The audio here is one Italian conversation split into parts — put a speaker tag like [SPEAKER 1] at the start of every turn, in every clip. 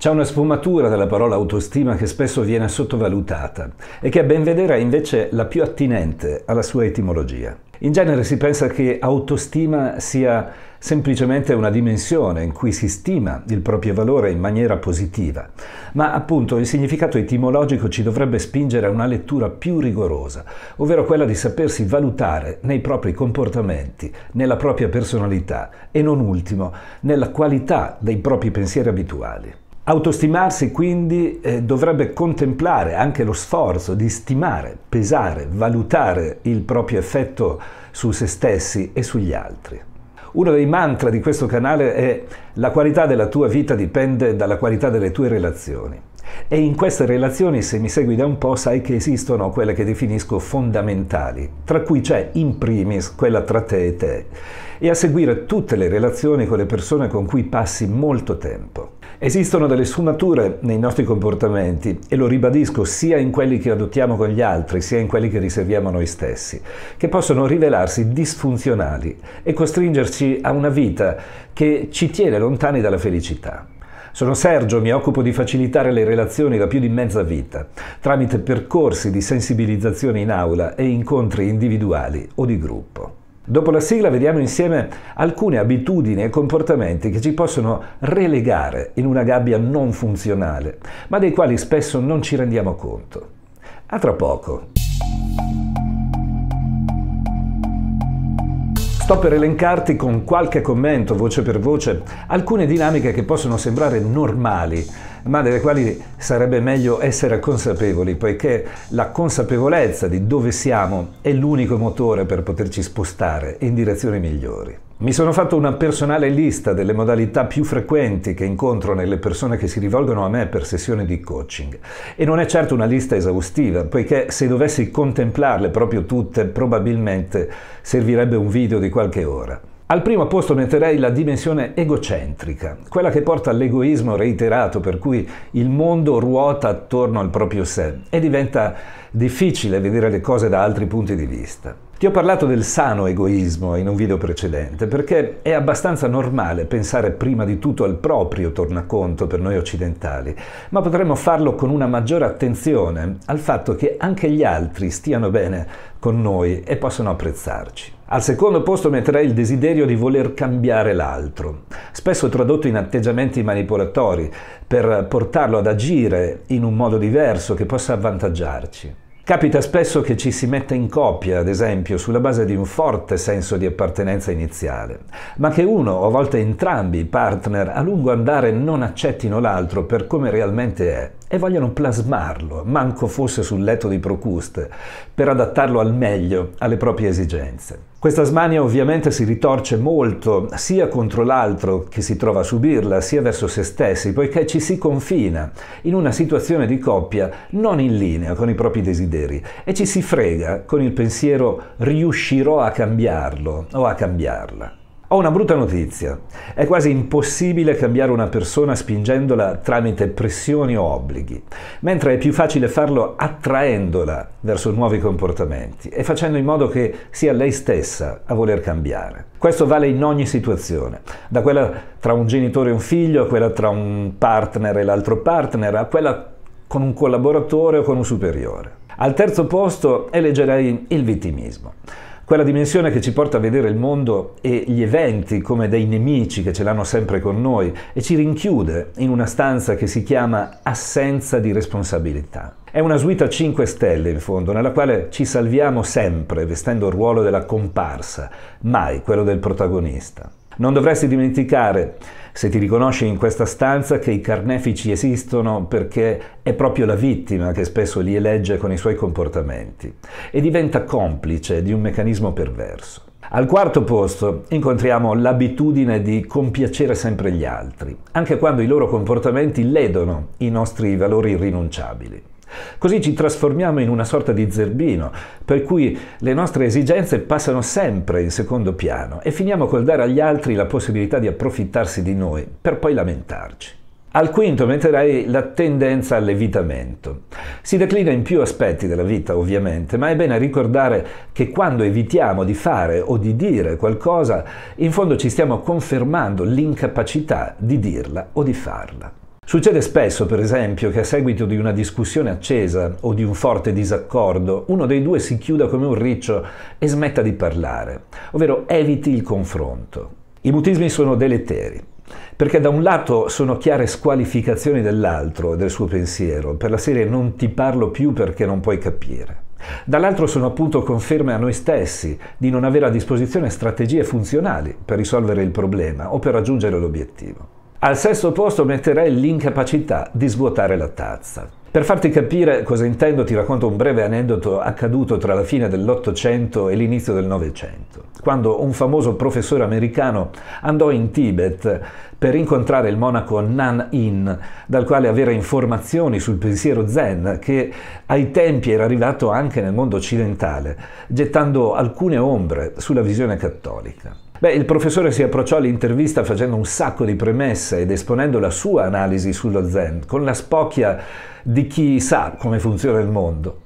[SPEAKER 1] C'è una sfumatura della parola autostima che spesso viene sottovalutata e che a ben vedere è invece la più attinente alla sua etimologia. In genere si pensa che autostima sia semplicemente una dimensione in cui si stima il proprio valore in maniera positiva, ma appunto il significato etimologico ci dovrebbe spingere a una lettura più rigorosa, ovvero quella di sapersi valutare nei propri comportamenti, nella propria personalità e non ultimo nella qualità dei propri pensieri abituali. Autostimarsi quindi eh, dovrebbe contemplare anche lo sforzo di stimare, pesare, valutare il proprio effetto su se stessi e sugli altri. Uno dei mantra di questo canale è la qualità della tua vita dipende dalla qualità delle tue relazioni. E in queste relazioni, se mi segui da un po', sai che esistono quelle che definisco fondamentali, tra cui c'è in primis quella tra te e te, e a seguire tutte le relazioni con le persone con cui passi molto tempo. Esistono delle sfumature nei nostri comportamenti e lo ribadisco sia in quelli che adottiamo con gli altri sia in quelli che riserviamo a noi stessi, che possono rivelarsi disfunzionali e costringerci a una vita che ci tiene lontani dalla felicità. Sono Sergio, mi occupo di facilitare le relazioni da più di mezza vita, tramite percorsi di sensibilizzazione in aula e incontri individuali o di gruppo. Dopo la sigla vediamo insieme alcune abitudini e comportamenti che ci possono relegare in una gabbia non funzionale, ma dei quali spesso non ci rendiamo conto. A tra poco! Sto per elencarti con qualche commento, voce per voce, alcune dinamiche che possono sembrare normali, ma delle quali sarebbe meglio essere consapevoli, poiché la consapevolezza di dove siamo è l'unico motore per poterci spostare in direzioni migliori. Mi sono fatto una personale lista delle modalità più frequenti che incontro nelle persone che si rivolgono a me per sessioni di coaching e non è certo una lista esaustiva, poiché se dovessi contemplarle proprio tutte probabilmente servirebbe un video di qualche ora. Al primo posto metterei la dimensione egocentrica, quella che porta all'egoismo reiterato per cui il mondo ruota attorno al proprio sé e diventa difficile vedere le cose da altri punti di vista. Ti ho parlato del sano egoismo in un video precedente perché è abbastanza normale pensare prima di tutto al proprio tornaconto per noi occidentali, ma potremmo farlo con una maggiore attenzione al fatto che anche gli altri stiano bene con noi e possano apprezzarci. Al secondo posto metterei il desiderio di voler cambiare l'altro, spesso tradotto in atteggiamenti manipolatori, per portarlo ad agire in un modo diverso che possa avvantaggiarci. Capita spesso che ci si metta in coppia, ad esempio, sulla base di un forte senso di appartenenza iniziale, ma che uno o a volte entrambi i partner a lungo andare non accettino l'altro per come realmente è e vogliono plasmarlo, manco fosse sul letto di Procuste, per adattarlo al meglio alle proprie esigenze. Questa smania ovviamente si ritorce molto sia contro l'altro che si trova a subirla, sia verso se stessi, poiché ci si confina in una situazione di coppia non in linea con i propri desideri e ci si frega con il pensiero riuscirò a cambiarlo o a cambiarla. Ho una brutta notizia. È quasi impossibile cambiare una persona spingendola tramite pressioni o obblighi, mentre è più facile farlo attraendola verso nuovi comportamenti e facendo in modo che sia lei stessa a voler cambiare. Questo vale in ogni situazione, da quella tra un genitore e un figlio, a quella tra un partner e l'altro partner, a quella con un collaboratore o con un superiore. Al terzo posto eleggerei il vittimismo quella dimensione che ci porta a vedere il mondo e gli eventi come dei nemici che ce l'hanno sempre con noi e ci rinchiude in una stanza che si chiama assenza di responsabilità. È una suite a 5 stelle in fondo, nella quale ci salviamo sempre vestendo il ruolo della comparsa, mai quello del protagonista. Non dovresti dimenticare se ti riconosci in questa stanza che i carnefici esistono perché è proprio la vittima che spesso li elegge con i suoi comportamenti e diventa complice di un meccanismo perverso. Al quarto posto incontriamo l'abitudine di compiacere sempre gli altri, anche quando i loro comportamenti ledono i nostri valori irrinunciabili. Così ci trasformiamo in una sorta di zerbino, per cui le nostre esigenze passano sempre in secondo piano e finiamo col dare agli altri la possibilità di approfittarsi di noi, per poi lamentarci. Al quinto metterei la tendenza all'evitamento. Si declina in più aspetti della vita ovviamente, ma è bene ricordare che quando evitiamo di fare o di dire qualcosa, in fondo ci stiamo confermando l'incapacità di dirla o di farla. Succede spesso, per esempio, che a seguito di una discussione accesa o di un forte disaccordo, uno dei due si chiuda come un riccio e smetta di parlare, ovvero eviti il confronto. I mutismi sono deleteri, perché da un lato sono chiare squalificazioni dell'altro e del suo pensiero, per la serie non ti parlo più perché non puoi capire. Dall'altro sono appunto conferme a noi stessi di non avere a disposizione strategie funzionali per risolvere il problema o per raggiungere l'obiettivo. Al sesto posto metterei l'incapacità di svuotare la tazza. Per farti capire cosa intendo ti racconto un breve aneddoto accaduto tra la fine dell'Ottocento e l'inizio del Novecento, quando un famoso professore americano andò in Tibet per incontrare il monaco Nan In, dal quale avere informazioni sul pensiero zen che ai tempi era arrivato anche nel mondo occidentale, gettando alcune ombre sulla visione cattolica. Beh, il professore si approcciò all'intervista facendo un sacco di premesse ed esponendo la sua analisi sullo Zen, con la spocchia di chi sa come funziona il mondo.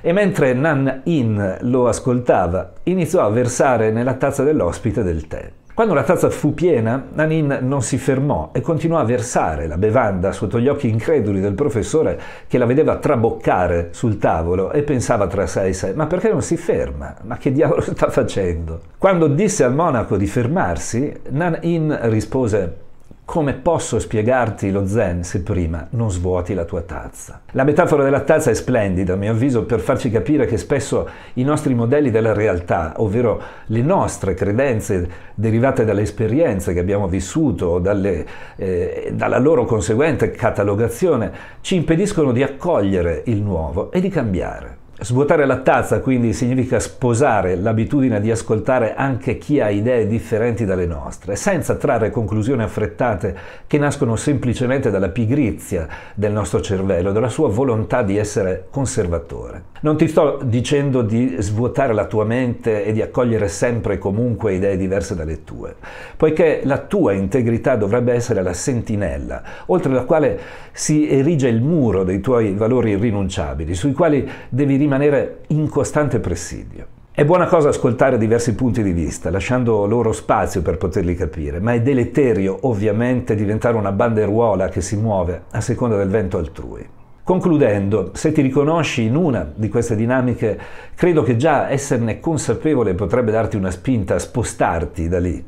[SPEAKER 1] E mentre Nan In lo ascoltava, iniziò a versare nella tazza dell'ospite del tè. Quando la tazza fu piena, Nanin non si fermò e continuò a versare la bevanda sotto gli occhi increduli del professore che la vedeva traboccare sul tavolo e pensava tra sé e sé, ma perché non si ferma? Ma che diavolo sta facendo? Quando disse al monaco di fermarsi, Nanin rispose come posso spiegarti lo zen se prima non svuoti la tua tazza? La metafora della tazza è splendida, a mio avviso, per farci capire che spesso i nostri modelli della realtà, ovvero le nostre credenze derivate dalle esperienze che abbiamo vissuto o dalle, eh, dalla loro conseguente catalogazione, ci impediscono di accogliere il nuovo e di cambiare. Svuotare la tazza quindi significa sposare l'abitudine di ascoltare anche chi ha idee differenti dalle nostre, senza trarre conclusioni affrettate che nascono semplicemente dalla pigrizia del nostro cervello, dalla sua volontà di essere conservatore. Non ti sto dicendo di svuotare la tua mente e di accogliere sempre e comunque idee diverse dalle tue, poiché la tua integrità dovrebbe essere la sentinella, oltre la quale si erige il muro dei tuoi valori irrinunciabili, sui quali devi rimanere rimanere in costante presidio. È buona cosa ascoltare diversi punti di vista, lasciando loro spazio per poterli capire, ma è deleterio ovviamente diventare una banderuola che si muove a seconda del vento altrui. Concludendo, se ti riconosci in una di queste dinamiche, credo che già esserne consapevole potrebbe darti una spinta a spostarti da lì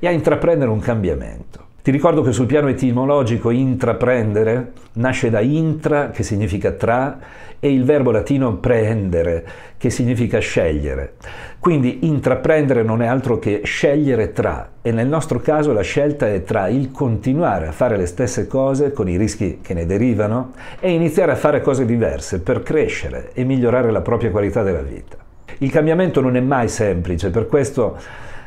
[SPEAKER 1] e a intraprendere un cambiamento. Ti ricordo che sul piano etimologico intraprendere nasce da intra, che significa tra, e il verbo latino prendere, che significa scegliere. Quindi intraprendere non è altro che scegliere tra, e nel nostro caso la scelta è tra il continuare a fare le stesse cose con i rischi che ne derivano e iniziare a fare cose diverse per crescere e migliorare la propria qualità della vita. Il cambiamento non è mai semplice, per questo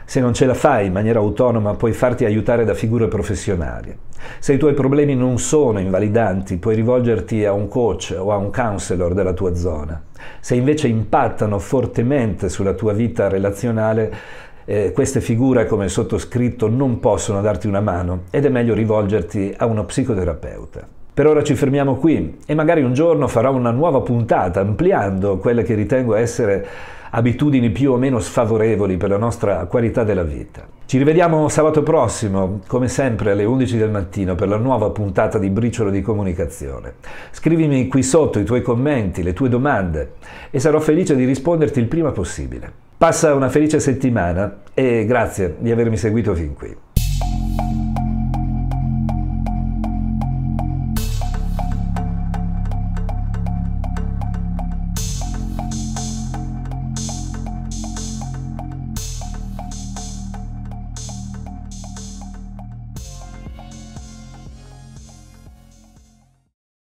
[SPEAKER 1] se non ce la fai in maniera autonoma puoi farti aiutare da figure professionali. Se i tuoi problemi non sono invalidanti puoi rivolgerti a un coach o a un counselor della tua zona. Se invece impattano fortemente sulla tua vita relazionale, eh, queste figure come sottoscritto non possono darti una mano ed è meglio rivolgerti a uno psicoterapeuta. Per ora ci fermiamo qui e magari un giorno farò una nuova puntata ampliando quelle che ritengo essere abitudini più o meno sfavorevoli per la nostra qualità della vita. Ci rivediamo sabato prossimo, come sempre alle 11 del mattino, per la nuova puntata di Briciolo di Comunicazione. Scrivimi qui sotto i tuoi commenti, le tue domande e sarò felice di risponderti il prima possibile. Passa una felice settimana e grazie di avermi seguito fin qui.